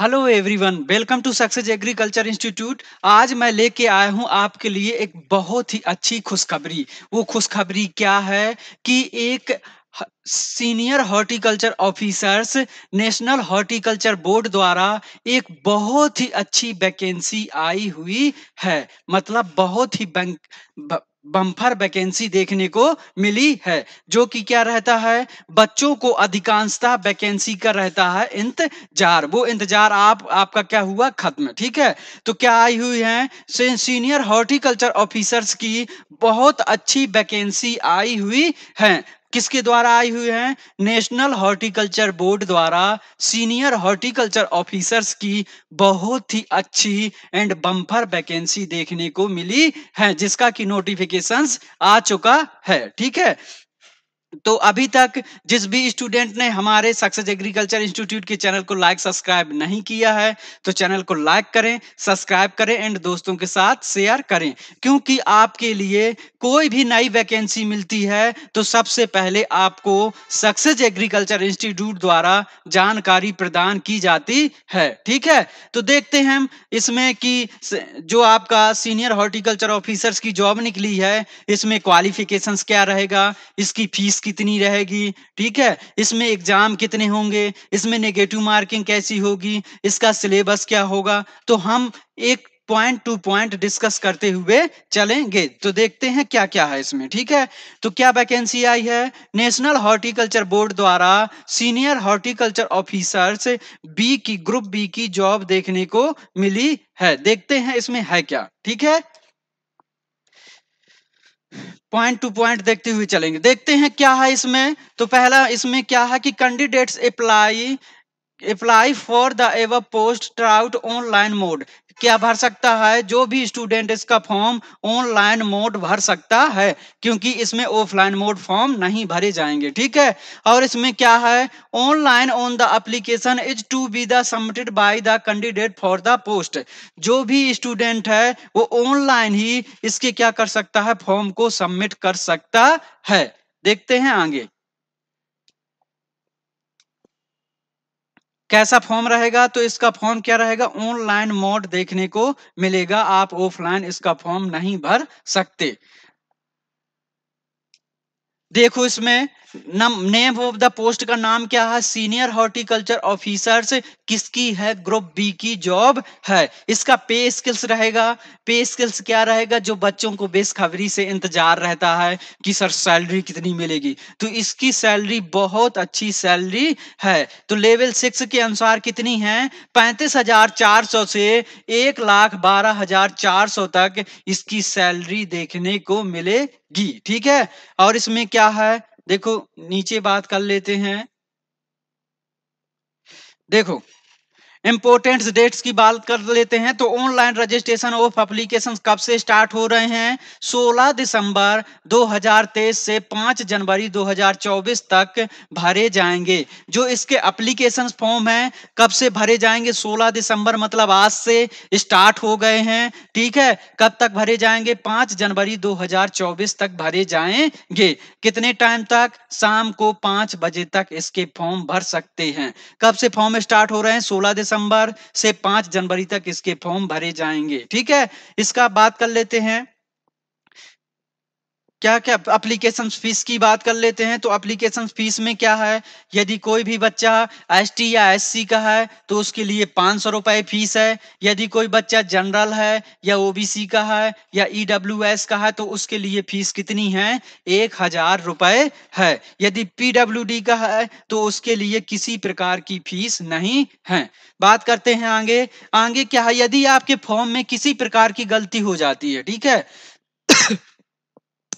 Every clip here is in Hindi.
hello everyone welcome to success agriculture institute आज मैं लेके आया हूं आपके लिए एक बहुत ही अच्छी खुशखबरी वो खुशखबरी क्या है कि एक senior horticulture officers national horticulture board द्वारा एक बहुत ही अच्छी वैकेंसी आई हुई है मतलब बहुत ही बैंक बम्फर वैकेंसी देखने को मिली है जो कि क्या रहता है बच्चों को अधिकांशता वैकेंसी का रहता है इंतजार वो इंतजार आप आपका क्या हुआ खत्म ठीक है तो क्या आई हुई है सीनियर हॉर्टिकल्चर ऑफिसर्स की बहुत अच्छी वैकेंसी आई हुई है किसके द्वारा आई हुई है नेशनल हॉर्टिकल्चर बोर्ड द्वारा सीनियर हॉर्टिकल्चर ऑफिसर्स की बहुत ही अच्छी एंड बम्फर वैकेंसी देखने को मिली है जिसका की नोटिफिकेशंस आ चुका है ठीक है तो अभी तक जिस भी स्टूडेंट ने हमारे सक्सेस एग्रीकल्चर इंस्टीट्यूट के चैनल को लाइक सब्सक्राइब नहीं किया है तो चैनल को लाइक करें सब्सक्राइब करें एंड दोस्तों के साथ शेयर करें क्योंकि आपके लिए कोई भी नई वैकेंसी मिलती है तो सबसे पहले आपको सक्सेस एग्रीकल्चर इंस्टीट्यूट द्वारा जानकारी प्रदान की जाती है ठीक है तो देखते हैं हम इसमें कि जो आपका सीनियर हॉर्टिकल्चर ऑफिसर्स की जॉब निकली है इसमें क्वालिफिकेशन क्या रहेगा इसकी फीस कितनी रहेगी ठीक है इसमें एग्जाम कितने होंगे इसमें नेगेटिव मार्किंग कैसी होगी इसका सिलेबस क्या होगा तो हम एक पॉइंट टू पॉइंट डिस्कस करते हुए चलेंगे तो देखते हैं क्या क्या है इसमें ठीक है तो क्या वैकेंसी आई है नेशनल हॉर्टिकल्चर बोर्ड द्वारा सीनियर हॉर्टिकल्चर ऑफिसर्स बी की ग्रुप बी की जॉब देखने को मिली है देखते हैं इसमें है क्या ठीक है पॉइंट टू पॉइंट देखते हुए चलेंगे देखते हैं क्या है इसमें तो पहला इसमें क्या है कि candidates apply apply for the above post through online mode क्या भर सकता है जो भी स्टूडेंट इसका फॉर्म ऑनलाइन मोड भर सकता है क्योंकि इसमें ऑफलाइन मोड फॉर्म नहीं भरे जाएंगे ठीक है और इसमें क्या है online on the application is to be the submitted by the candidate for the post जो भी स्टूडेंट है वो ऑनलाइन ही इसके क्या कर सकता है फॉर्म को सबमिट कर सकता है देखते हैं आगे कैसा फॉर्म रहेगा तो इसका फॉर्म क्या रहेगा ऑनलाइन मोड देखने को मिलेगा आप ऑफलाइन इसका फॉर्म नहीं भर सकते देखो इसमें नेम ऑफ द पोस्ट का नाम क्या है सीनियर हॉर्टिकल्चर ऑफिसर्स किसकी है ग्रुप बी की जॉब है इसका पे स्किल्स रहेगा पे स्किल्स क्या रहेगा जो बच्चों को बेसखबरी से इंतजार रहता है कि सर सैलरी कितनी मिलेगी तो इसकी सैलरी बहुत अच्छी सैलरी है तो लेवल सिक्स के अनुसार कितनी है पैंतीस हजार चार सौ से एक लाख बारह हजार चार सौ तक इसकी सैलरी देखने को मिलेगी ठीक है और इसमें क्या क्या है देखो नीचे बात कर लेते हैं देखो इम्पोर्टेंट डेट्स की बात कर लेते हैं तो ऑनलाइन रजिस्ट्रेशन ऑफ अप्लीकेशन कब से स्टार्ट हो रहे हैं 16 दिसंबर 2023 से 5 जनवरी 2024 तक भरे जाएंगे जो इसके अप्लीकेशन फॉर्म हैं कब से भरे जाएंगे 16 दिसंबर मतलब आज से स्टार्ट हो गए हैं ठीक है कब तक भरे जाएंगे 5 जनवरी 2024 तक भरे जाएंगे कितने टाइम तक शाम को पांच बजे तक इसके फॉर्म भर सकते हैं कब से फॉर्म स्टार्ट हो रहे हैं सोलह दिसंबर से पांच जनवरी तक इसके फॉर्म भरे जाएंगे ठीक है इसका बात कर लेते हैं क्या क्या अप्लीकेशन फीस की बात कर लेते हैं तो अप्लीकेशन फीस में क्या है यदि कोई भी बच्चा एस या एस का है तो उसके लिए पाँच सौ रुपये फीस है यदि कोई बच्चा जनरल है या ओबीसी का है या ई e का है तो उसके लिए फीस कितनी है एक हजार रुपये है यदि पी का है तो उसके लिए किसी प्रकार की फीस नहीं है बात करते हैं आगे आगे क्या है यदि आपके फॉर्म में किसी प्रकार की गलती हो जाती है ठीक है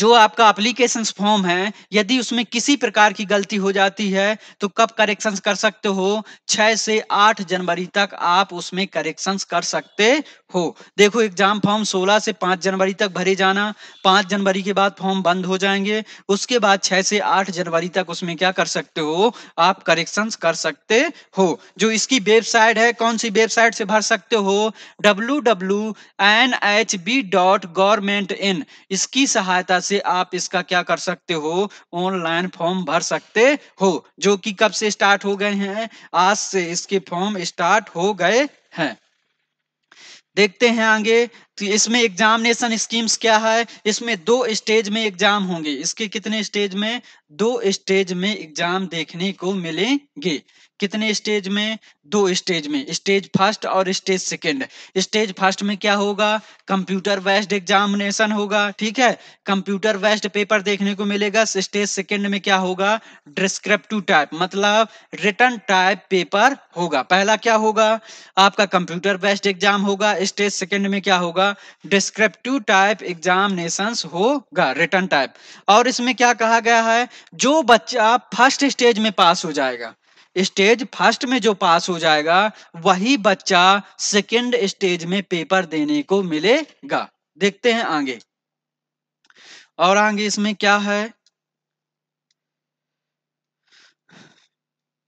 जो आपका अप्लीकेशन फॉर्म है यदि उसमें किसी प्रकार की गलती हो जाती है तो कब करेक्शन कर सकते हो छह से आठ जनवरी तक आप उसमें करेक्शन कर सकते हो देखो एग्जाम फॉर्म 16 से 5 जनवरी तक भरे जाना 5 जनवरी के बाद फॉर्म बंद हो जाएंगे उसके बाद 6 से 8 जनवरी तक उसमें क्या कर सकते हो आप करेक्शंस कर सकते हो जो इसकी वेबसाइट है कौन सी वेबसाइट से भर सकते हो W W N H B dot government in इसकी सहायता से आप इसका क्या कर सकते हो ऑनलाइन फॉर्म भर सकते हो जो कि कब से स्टार्ट हो गए हैं आज से इसके फॉर्म स्टार्ट हो गए हैं देखते हैं आगे तो इसमें एग्जामिनेशन स्कीम्स क्या है इसमें दो स्टेज में एग्जाम होंगे इसके कितने स्टेज में दो स्टेज में एग्जाम देखने को मिलेंगे कितने स्टेज में दो स्टेज में स्टेज फर्स्ट और स्टेज सेकंड स्टेज फर्स्ट में क्या होगा कंप्यूटर बेस्ड एग्जामिनेशन होगा ठीक है कंप्यूटर बेस्ड पेपर देखने को मिलेगा स्टेज सेकंड में क्या होगा डिस्क्रिप्टिव टाइप मतलब रिटर्न टाइप पेपर होगा पहला क्या होगा आपका कंप्यूटर बेस्ड एग्जाम होगा स्टेज सेकंड में क्या होगा डिस्क्रिप्टिव टाइप एग्जामिनेशन होगा रिटर्न टाइप और इसमें क्या कहा गया है जो बच्चा फर्स्ट स्टेज में पास हो जाएगा स्टेज फर्स्ट में जो पास हो जाएगा वही बच्चा सेकेंड स्टेज में पेपर देने को मिलेगा देखते हैं आगे और आगे इसमें क्या है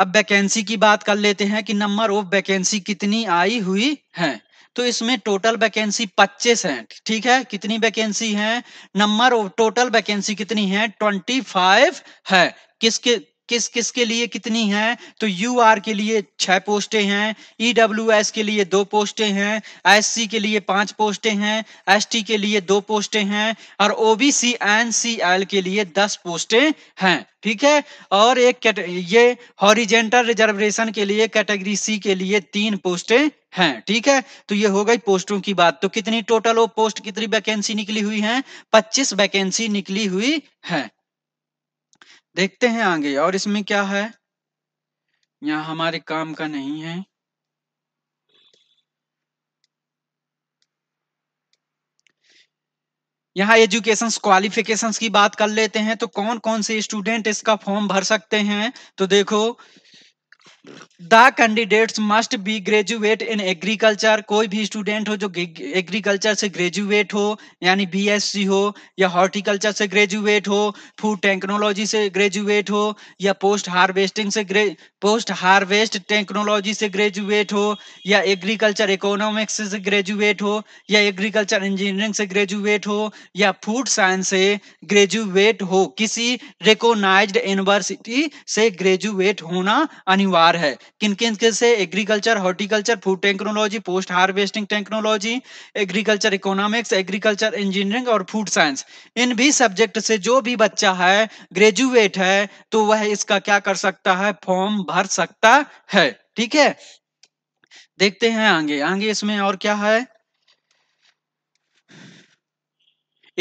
अब वैकेंसी की बात कर लेते हैं कि नंबर ऑफ वैकेंसी कितनी आई हुई है तो इसमें टोटल वैकेंसी 25 है ठीक है कितनी वैकेंसी है नंबर ऑफ टोटल वैकेंसी कितनी है 25 है किसके किस किस के लिए कितनी है तो यू आर के लिए छह पोस्टें हैं ई डब्ल्यू एस के लिए दो पोस्टें हैं एस सी के लिए पांच पोस्टें हैं एस टी के लिए दो पोस्टें हैं और ओबीसी एन सी एल के लिए दस पोस्टें हैं ठीक है और एक ये हॉरिजेंटल रिजर्वेशन के लिए कैटेगरी सी के लिए तीन पोस्टें हैं ठीक है तो ये हो गई पोस्टों की बात तो कितनी टोटल वो पोस्ट कितनी वैकेंसी निकली हुई है पच्चीस वैकेंसी निकली हुई है देखते हैं आगे और इसमें क्या है यहां हमारे काम का नहीं है यहाँ एजुकेशन क्वालिफिकेशन की बात कर लेते हैं तो कौन कौन से स्टूडेंट इसका फॉर्म भर सकते हैं तो देखो the candidates must be graduate in agriculture कोई भी स्टूडेंट हो जो एग्रीकल्चर से ग्रेजुएट हो यानी बीएससी हो या हॉर्टिकल्चर से ग्रेजुएट हो फूड टेक्नोलॉजी से ग्रेजुएट हो या पोस्ट हार्वेस्टिंग से पोस्ट हार्वेस्ट टेक्नोलॉजी से ग्रेजुएट हो या एग्रीकल्चर इकोनॉमिक्स से ग्रेजुएट हो या एग्रीकल्चर इंजीनियरिंग से ग्रेजुएट हो या फूड साइंस से ग्रेजुएट हो किसी रिकोनाइज यूनिवर्सिटी से ग्रेजुएट होना अनिवार्य आर है किन किन से agriculture horticulture food technology post harvesting technology agriculture economics agriculture engineering और फूड साइंस इन भी सब्जेक्ट से जो भी बच्चा है ग्रेजुएट है तो वह इसका क्या कर सकता है फॉर्म भर सकता है ठीक है देखते हैं आगे आगे इसमें और क्या है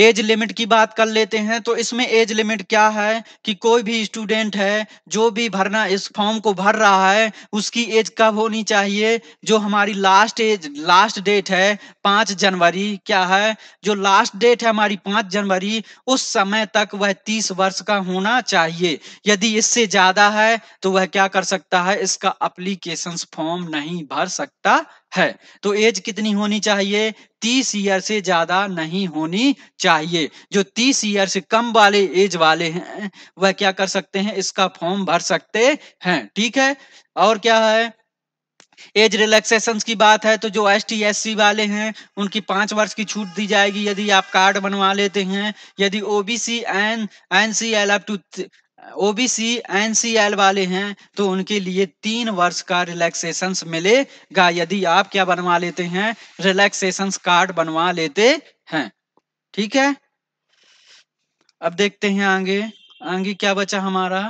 एज लिमिट की बात कर लेते हैं तो इसमें एज लिमिट क्या है कि कोई भी स्टूडेंट है जो भी भरना इस फॉर्म को भर रहा है उसकी एज कब होनी चाहिए जो हमारी लास्ट एज लास्ट डेट है पाँच जनवरी क्या है जो लास्ट डेट है हमारी पाँच जनवरी उस समय तक वह तीस वर्ष का होना चाहिए यदि इससे ज़्यादा है तो वह क्या कर सकता है इसका अप्लीकेशन फॉर्म नहीं भर सकता है तो एज कितनी होनी चाहिए तीस ईयर से ज्यादा नहीं होनी चाहिए जो तीस ईयर से कम वाले एज वाले हैं वह क्या कर सकते हैं इसका फॉर्म भर सकते हैं ठीक है और क्या है एज रिलैक्सेशन की बात है तो जो एस टी एस सी वाले हैं उनकी पांच वर्ष की छूट दी जाएगी यदि आप कार्ड बनवा लेते हैं यदि O B C N N C L up to OBC NCL वाले हैं तो उनके लिए तीन वर्ष का रिलैक्सेशन मिलेगा यदि आप क्या बनवा लेते हैं रिलैक्सेशन कार्ड बनवा लेते हैं ठीक है अब देखते हैं आगे आगे क्या बचा हमारा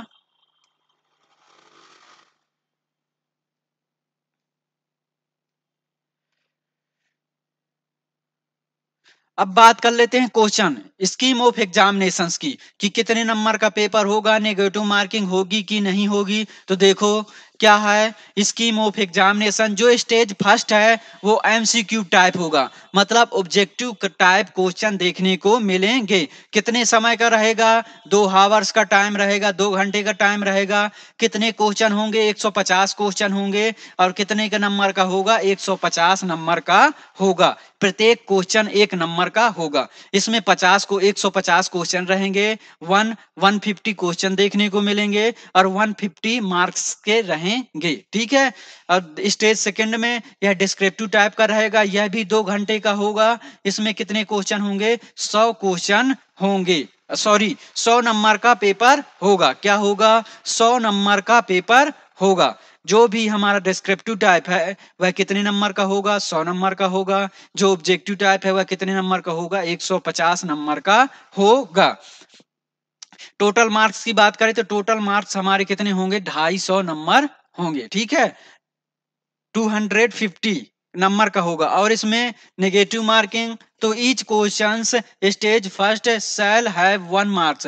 अब बात कर लेते हैं क्वेश्चन स्कीम ऑफ एग्जामिनेशन की कि कितने नंबर का पेपर होगा नेगेटिव मार्किंग होगी कि नहीं होगी तो देखो क्या है स्कीम ऑफ एग्जामिनेशन जो स्टेज फर्स्ट है वो एमसीक्यू टाइप होगा मतलब ऑब्जेक्टिव टाइप क्वेश्चन देखने को मिलेंगे कितने समय का रहेगा दो हावर्स का टाइम रहेगा दो घंटे का टाइम रहेगा कितने क्वेश्चन होंगे 150 क्वेश्चन होंगे और कितने का नंबर का होगा 150 नंबर का होगा प्रत्येक क्वेश्चन एक नंबर का होगा इसमें पचास को एक क्वेश्चन रहेंगे वन वन क्वेश्चन देखने को मिलेंगे और वन मार्क्स के रहेंगे रहेंगे ठीक है और स्टेज सेकंड में यह डिस्क्रिप्टिव टाइप का रहेगा यह भी दो घंटे का होगा इसमें कितने क्वेश्चन होंगे सौ क्वेश्चन होंगे सॉरी सौ नंबर का पेपर होगा क्या होगा सौ नंबर का पेपर होगा जो भी हमारा डिस्क्रिप्टिव टाइप है वह कितने नंबर का होगा सौ नंबर का होगा जो ऑब्जेक्टिव टाइप है वह कितने नंबर का होगा एक सौ पचास नंबर का होगा टोटल मार्क्स की बात करें तो टोटल मार्क्स हमारे कितने होंगे ढाई सौ नंबर होंगे ठीक है टू हंड्रेड फिफ्टी नंबर का होगा और इसमें नेगेटिव मार्किंग तो each question stage first shall have one marks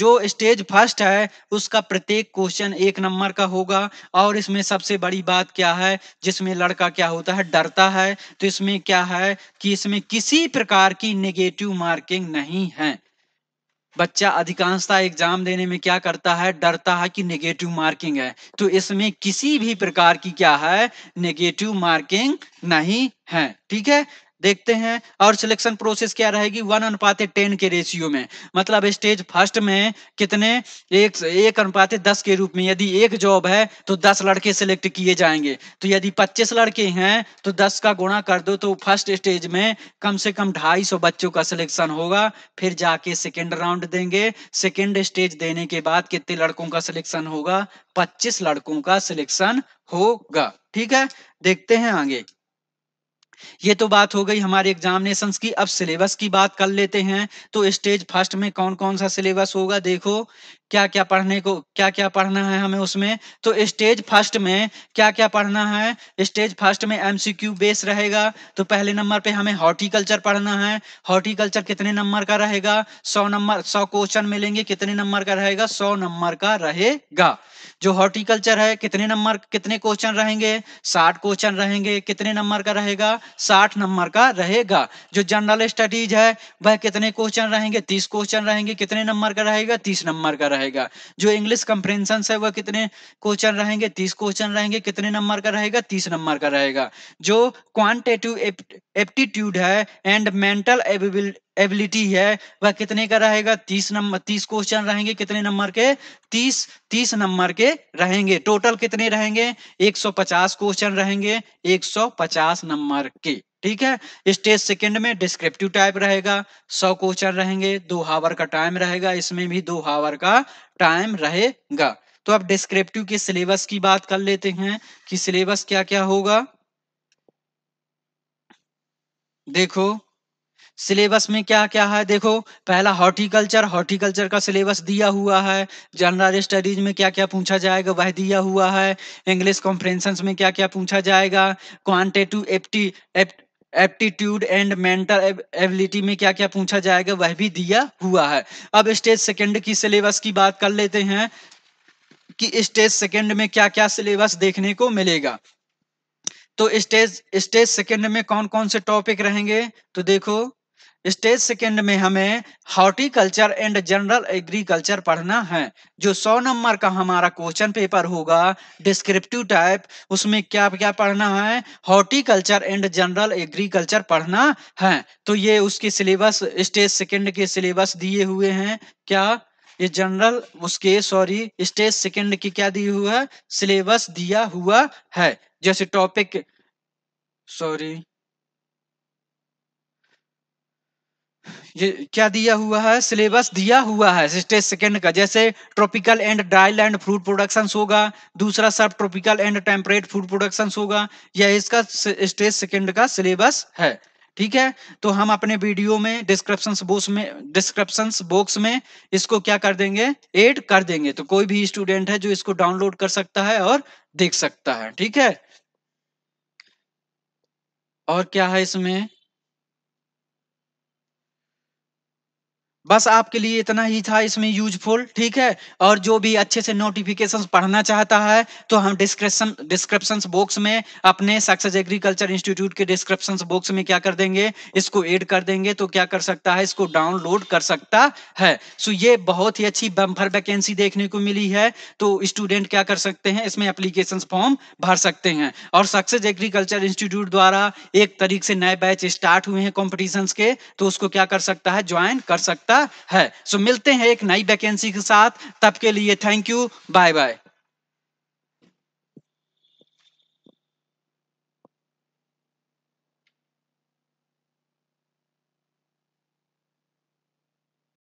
जो स्टेज फर्स्ट है उसका प्रत्येक क्वेश्चन एक नंबर का होगा और इसमें सबसे बड़ी बात क्या है जिसमें लड़का क्या होता है डरता है तो इसमें क्या है कि इसमें किसी प्रकार की नेगेटिव मार्किंग नहीं है बच्चा अधिकांशता एग्जाम देने में क्या करता है डरता है कि नेगेटिव मार्किंग है तो इसमें किसी भी प्रकार की क्या है नेगेटिव मार्किंग नहीं है ठीक है देखते हैं और सिलेक्शन प्रोसेस क्या रहेगी वन अनुपात टेन के रेशियो में मतलब स्टेज फर्स्ट में कितने एक एक अनुपात दस के रूप में यदि एक जॉब है तो दस लड़के सिलेक्ट किए जाएंगे तो यदि पच्चीस लड़के हैं तो दस का गुणा कर दो तो फर्स्ट स्टेज में कम से कम ढाई सौ बच्चों का सिलेक्शन होगा फिर जाके सेकेंड राउंड देंगे सेकेंड स्टेज देने के बाद कितने लड़कों का सिलेक्शन होगा पच्चीस लड़कों का सिलेक्शन होगा ठीक है देखते हैं आगे ये तो बात हो गई हमारे एग्जामिनेशन की अब सिलेबस की बात कर लेते हैं तो स्टेज फर्स्ट में कौन कौन सा सिलेबस होगा देखो क्या क्या पढ़ने को क्या क्या पढ़ना है हमें उसमें तो स्टेज फर्स्ट में क्या क्या पढ़ना है स्टेज फर्स्ट में एमसीक्यू बेस रहेगा तो पहले नंबर पे हमें हॉर्टिकल्चर पढ़ना है हॉर्टिकल्चर कितने नंबर का रहेगा सौ नंबर सौ क्वेश्चन मिलेंगे कितने नंबर का रहेगा सौ नंबर का रहेगा जो हॉर्टिकल्चर है कितने नंबर कितने क्वेश्चन रहेंगे साठ क्वेश्चन रहेंगे कितने नंबर का रहेगा साठ नंबर का रहेगा जो जनरल स्टडीज है वह कितने क्वेश्चन रहेंगे तीस क्वेश्चन रहेंगे कितने नंबर का रहेगा तीस नंबर का रहेगा जो इंग्लिश कंप्रेंशन है वह कितने क्वेश्चन रहेंगे तीस क्वेश्चन रहेंगे कितने नंबर का रहेगा तीस नंबर का रहेगा जो क्वांटेटिव एप्टीट्यूड है एंड मेंटल एबिलिटी है वह कितने का रहेगा तीस नंबर तीस क्वेश्चन रहेंगे कितने नंबर के तीस तीस नंबर के रहेंगे टोटल कितने रहेंगे एक सौ पचास क्वेश्चन रहेंगे एक सौ पचास नंबर के ठीक है स्टेज सेकेंड में डिस्क्रिप्टिव टाइप रहेगा सौ क्वेश्चन रहेंगे दो हावर का टाइम रहेगा इसमें भी दो हावर का टाइम रहेगा तो अब डिस्क्रिप्टिव के सिलेबस की बात कर लेते हैं कि सिलेबस क्या क्या होगा देखो सिलेबस में क्या क्या है देखो पहला हॉर्टिकल्चर हॉर्टिकल्चर का सिलेबस दिया हुआ है जनरल स्टडीज में क्या क्या पूछा जाएगा वह दिया हुआ है इंग्लिश कॉन्फ्रेंसेंस में क्या क्या पूछा जाएगा quantitative apti aptitude and mental ability में क्या क्या पूछा जाएगा वह भी दिया हुआ है अब स्टेज सेकेंड की सिलेबस की बात कर लेते हैं कि स्टेज सेकेंड में क्या क्या सिलेबस देखने को मिलेगा तो स्टेज स्टेज सेकेंड में कौन कौन से टॉपिक रहेंगे तो देखो स्टेज सेकेंड में हमें हॉर्टिकल्चर एंड जनरल एग्रीकल्चर पढ़ना है जो सौ नंबर का हमारा क्वेश्चन पेपर होगा डिस्क्रिप्टिव टाइप उसमें क्या क्या पढ़ना है हॉर्टिकल्चर एंड जनरल एग्रीकल्चर पढ़ना है तो ये उसके सिलेबस स्टेज सेकेंड के सिलेबस दिए हुए हैं क्या ये जनरल उसके सॉरी स्टेज सेकेंड की क्या दी हुआ है सिलेबस दिया हुआ है जैसे टॉपिक सॉरी ये क्या दिया हुआ है सिलेबस दिया हुआ है स्टेज सेकेंड का जैसे tropical and dry land fruit production होगा दूसरा subtropical and temperate fruit production होगा यह इसका स्टेज सेकेंड का सिलेबस है ठीक है तो हम अपने वीडियो में डिस्क्रिप्शन बॉक्स में डिस्क्रिप्शन बॉक्स में इसको क्या कर देंगे एड कर देंगे तो कोई भी स्टूडेंट है जो इसको डाउनलोड कर सकता है और देख सकता है ठीक है और क्या है इसमें बस आपके लिए इतना ही था इसमें यूजफुल ठीक है और जो भी अच्छे से नोटिफिकेशंस पढ़ना चाहता है तो हम डिस्क्रिप्शन डिस्क्रिप्शन बॉक्स में अपने सक्सेस एग्रीकल्चर इंस्टीट्यूट के डिस्क्रिप्शन बॉक्स में क्या कर देंगे इसको एड कर देंगे तो क्या कर सकता है इसको डाउनलोड कर सकता है सो ये बहुत ही अच्छी बम्फर वैकेंसी देखने को मिली है तो स्टूडेंट क्या कर सकते हैं इसमें अप्लीकेशन फॉर्म भर सकते हैं और सक्सेस एग्रीकल्चर इंस्टीट्यूट द्वारा एक तरीके से नए बैच स्टार्ट हुए हैं कॉम्पिटिशन के तो उसको क्या कर सकता है ज्वाइन कर सकता है सो so, मिलते हैं एक नई वैकेंसी के साथ तब के लिए थैंक यू बाय बाय